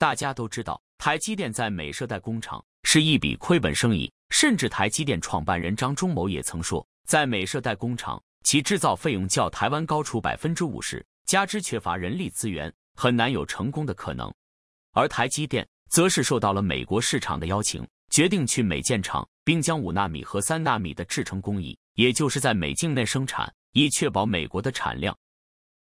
大家都知道，台积电在美设代工厂是一笔亏本生意。甚至台积电创办人张忠谋也曾说，在美设代工厂，其制造费用较台湾高出百分之五十，加之缺乏人力资源，很难有成功的可能。而台积电则是受到了美国市场的邀请，决定去美建厂，并将五纳米和三纳米的制程工艺，也就是在美境内生产，以确保美国的产量。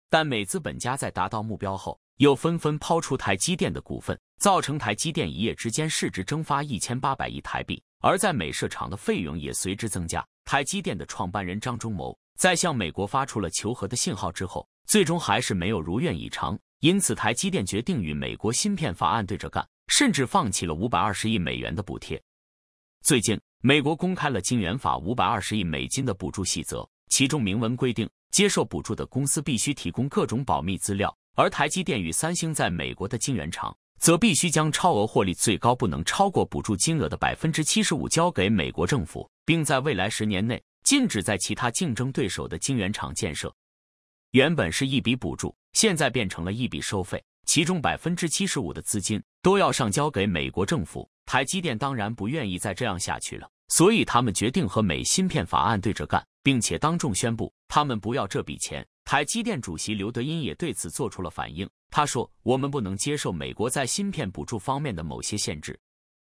但美资本家在达到目标后，又纷纷抛出台积电的股份，造成台积电一夜之间市值蒸发一千八百亿台币，而在美设厂的费用也随之增加。台积电的创办人张忠谋在向美国发出了求和的信号之后，最终还是没有如愿以偿，因此台积电决定与美国芯片法案对着干，甚至放弃了五百二十亿美元的补贴。最近，美国公开了《晶圆法》五百二十亿美金的补助细则，其中明文规定，接受补助的公司必须提供各种保密资料。而台积电与三星在美国的晶圆厂，则必须将超额获利最高不能超过补助金额的百分之七十五交给美国政府，并在未来十年内禁止在其他竞争对手的晶圆厂建设。原本是一笔补助，现在变成了一笔收费，其中百分之七十五的资金都要上交给美国政府。台积电当然不愿意再这样下去了，所以他们决定和美芯片法案对着干，并且当众宣布他们不要这笔钱。台积电主席刘德音也对此做出了反应。他说：“我们不能接受美国在芯片补助方面的某些限制。”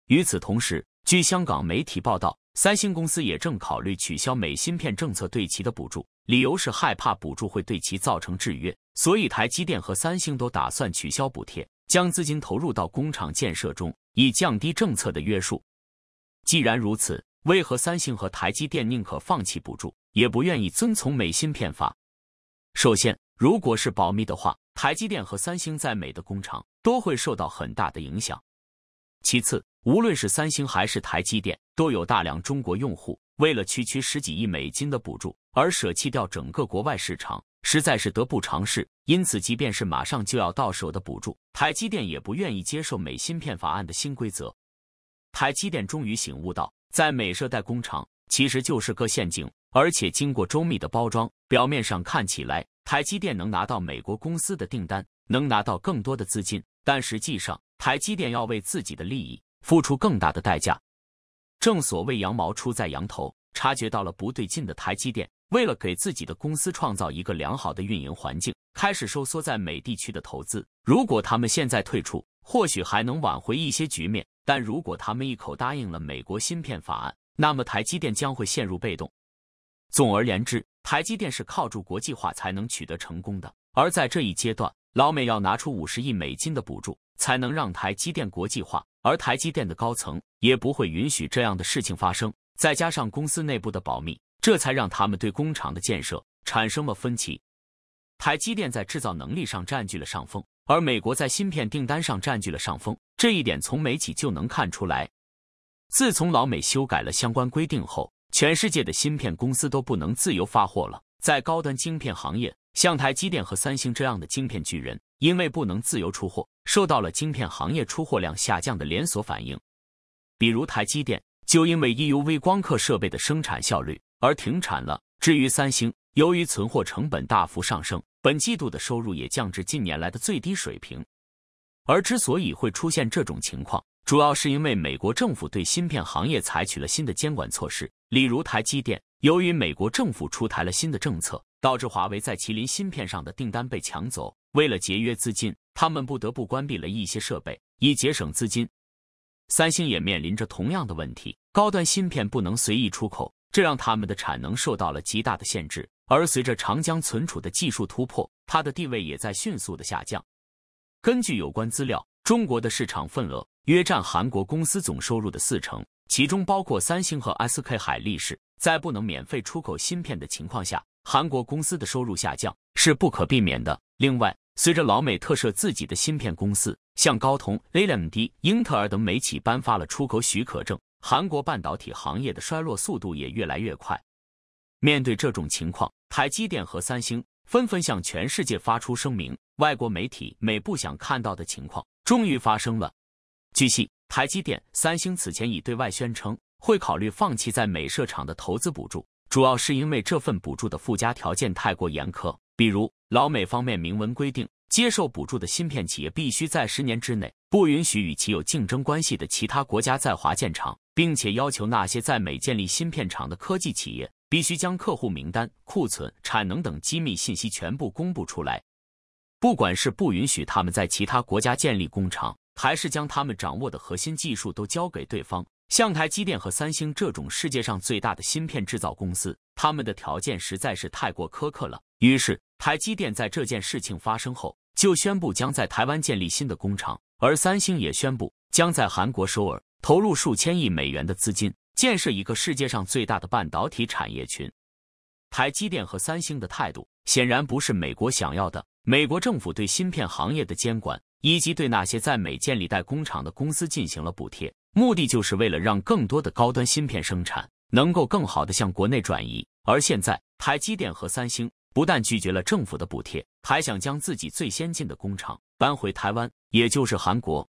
与此同时，据香港媒体报道，三星公司也正考虑取消美芯片政策对其的补助，理由是害怕补助会对其造成制约。所以，台积电和三星都打算取消补贴，将资金投入到工厂建设中，以降低政策的约束。既然如此，为何三星和台积电宁可放弃补助，也不愿意遵从美芯片法？首先，如果是保密的话，台积电和三星在美的工厂都会受到很大的影响。其次，无论是三星还是台积电，都有大量中国用户为了区区十几亿美金的补助而舍弃掉整个国外市场，实在是得不偿失。因此，即便是马上就要到手的补助，台积电也不愿意接受美芯片法案的新规则。台积电终于醒悟到，在美设代工厂其实就是个陷阱。而且经过周密的包装，表面上看起来台积电能拿到美国公司的订单，能拿到更多的资金，但实际上台积电要为自己的利益付出更大的代价。正所谓羊毛出在羊头，察觉到了不对劲的台积电，为了给自己的公司创造一个良好的运营环境，开始收缩在美地区的投资。如果他们现在退出，或许还能挽回一些局面；但如果他们一口答应了美国芯片法案，那么台积电将会陷入被动。总而言之，台积电是靠住国际化才能取得成功的。而在这一阶段，老美要拿出五十亿美金的补助，才能让台积电国际化。而台积电的高层也不会允许这样的事情发生。再加上公司内部的保密，这才让他们对工厂的建设产生了分歧。台积电在制造能力上占据了上风，而美国在芯片订单上占据了上风。这一点从媒体就能看出来。自从老美修改了相关规定后。全世界的芯片公司都不能自由发货了。在高端晶片行业，像台积电和三星这样的晶片巨人，因为不能自由出货，受到了晶片行业出货量下降的连锁反应。比如台积电就因为 EUV 光刻设备的生产效率而停产了。至于三星，由于存货成本大幅上升，本季度的收入也降至近年来的最低水平。而之所以会出现这种情况，主要是因为美国政府对芯片行业采取了新的监管措施。例如台积电，由于美国政府出台了新的政策，导致华为在麒麟芯片上的订单被抢走。为了节约资金，他们不得不关闭了一些设备，以节省资金。三星也面临着同样的问题，高端芯片不能随意出口，这让他们的产能受到了极大的限制。而随着长江存储的技术突破，它的地位也在迅速的下降。根据有关资料，中国的市场份额约占韩国公司总收入的四成。其中包括三星和 SK 海力士，在不能免费出口芯片的情况下，韩国公司的收入下降是不可避免的。另外，随着老美特赦自己的芯片公司，向高通、AMD、英特尔等美企颁发了出口许可证，韩国半导体行业的衰落速度也越来越快。面对这种情况，台积电和三星纷纷向全世界发出声明。外国媒体：美不想看到的情况终于发生了。据悉。台积电、三星此前已对外宣称会考虑放弃在美设厂的投资补助，主要是因为这份补助的附加条件太过严苛，比如老美方面明文规定，接受补助的芯片企业必须在十年之内不允许与其有竞争关系的其他国家在华建厂，并且要求那些在美建立芯片厂的科技企业必须将客户名单、库存、产能等机密信息全部公布出来，不管是不允许他们在其他国家建立工厂。还是将他们掌握的核心技术都交给对方，像台积电和三星这种世界上最大的芯片制造公司，他们的条件实在是太过苛刻了。于是，台积电在这件事情发生后就宣布将在台湾建立新的工厂，而三星也宣布将在韩国首尔投入数千亿美元的资金，建设一个世界上最大的半导体产业群。台积电和三星的态度显然不是美国想要的。美国政府对芯片行业的监管。以及对那些在美建立代工厂的公司进行了补贴，目的就是为了让更多的高端芯片生产能够更好的向国内转移。而现在，台积电和三星不但拒绝了政府的补贴，还想将自己最先进的工厂搬回台湾，也就是韩国。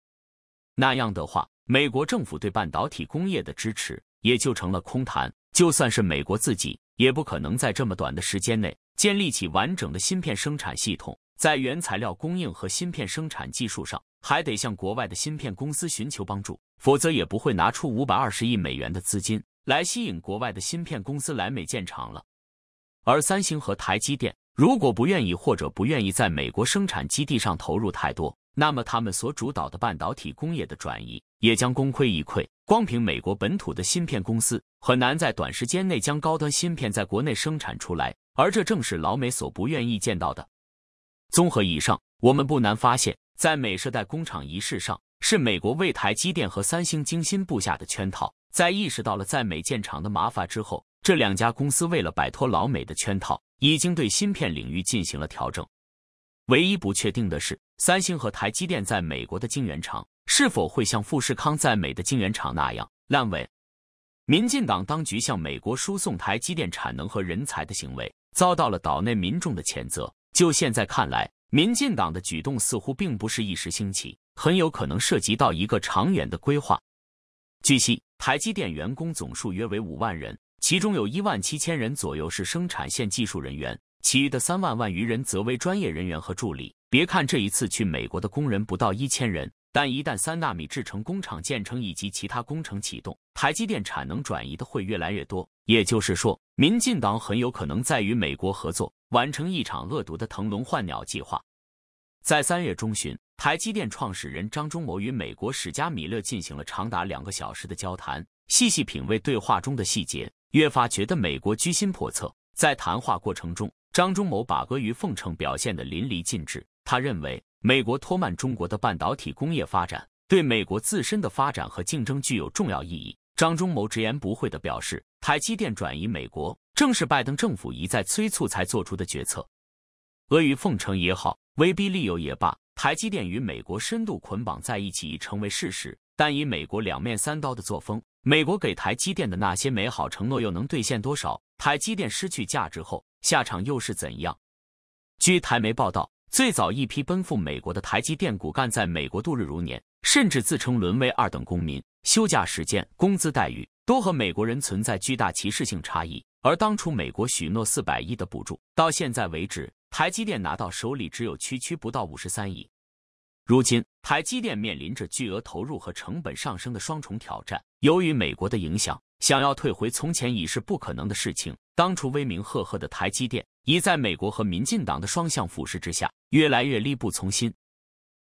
那样的话，美国政府对半导体工业的支持也就成了空谈。就算是美国自己，也不可能在这么短的时间内建立起完整的芯片生产系统。在原材料供应和芯片生产技术上，还得向国外的芯片公司寻求帮助，否则也不会拿出五百二十亿美元的资金来吸引国外的芯片公司来美建厂了。而三星和台积电如果不愿意或者不愿意在美国生产基地上投入太多，那么他们所主导的半导体工业的转移也将功亏一篑。光凭美国本土的芯片公司，很难在短时间内将高端芯片在国内生产出来，而这正是老美所不愿意见到的。综合以上，我们不难发现，在美设代工厂一事上，是美国为台积电和三星精心布下的圈套。在意识到了在美建厂的麻烦之后，这两家公司为了摆脱老美的圈套，已经对芯片领域进行了调整。唯一不确定的是，三星和台积电在美国的晶圆厂是否会像富士康在美的晶圆厂那样烂尾。民进党当局向美国输送台积电产能和人才的行为，遭到了岛内民众的谴责。就现在看来，民进党的举动似乎并不是一时兴起，很有可能涉及到一个长远的规划。据悉，台积电员工总数约为五万人，其中有一万七千人左右是生产线技术人员，其余的三万万余人则为专业人员和助理。别看这一次去美国的工人不到一千人，但一旦三纳米制程工厂建成以及其他工程启动，台积电产能转移的会越来越多。也就是说，民进党很有可能在与美国合作，完成一场恶毒的“腾笼换鸟”计划。在三月中旬，台积电创始人张忠谋与美国史加米勒进行了长达两个小时的交谈。细细品味对话中的细节，越发觉得美国居心叵测。在谈话过程中，张忠谋把阿谀奉承表现得淋漓尽致。他认为，美国拖慢中国的半导体工业发展，对美国自身的发展和竞争具有重要意义。张忠谋直言不讳地表示，台积电转移美国，正是拜登政府一再催促才做出的决策。阿谀奉承也好，威逼利诱也罢，台积电与美国深度捆绑在一起已成为事实。但以美国两面三刀的作风，美国给台积电的那些美好承诺又能兑现多少？台积电失去价值后，下场又是怎样？据台媒报道，最早一批奔赴美国的台积电骨干在美国度日如年，甚至自称沦为二等公民。休假时间、工资待遇都和美国人存在巨大歧视性差异，而当初美国许诺四百亿的补助，到现在为止，台积电拿到手里只有区区不到五十三亿。如今，台积电面临着巨额投入和成本上升的双重挑战。由于美国的影响，想要退回从前已是不可能的事情。当初威名赫赫的台积电，已在美国和民进党的双向腐蚀之下，越来越力不从心。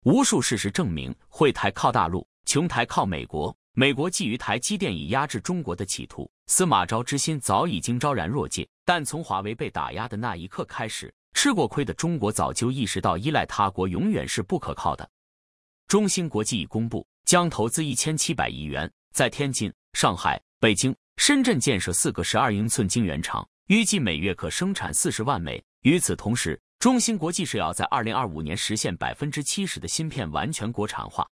无数事实证明，会台靠大陆，穷台靠美国。美国觊觎台积电以压制中国的企图，司马昭之心早已经昭然若揭。但从华为被打压的那一刻开始，吃过亏的中国早就意识到依赖他国永远是不可靠的。中芯国际已公布将投资一千七百亿元，在天津、上海、北京、深圳建设四个十二英寸晶圆厂，预计每月可生产四十万枚。与此同时，中芯国际是要在二零二五年实现百分之七十的芯片完全国产化。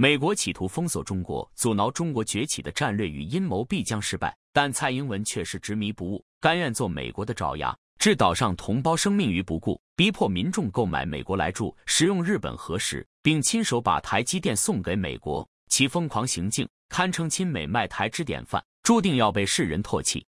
美国企图封锁中国、阻挠中国崛起的战略与阴谋必将失败，但蔡英文却是执迷不悟，甘愿做美国的爪牙，置岛上同胞生命于不顾，逼迫民众购买美国来住，食用日本核食，并亲手把台积电送给美国，其疯狂行径堪称亲美卖台之典范，注定要被世人唾弃。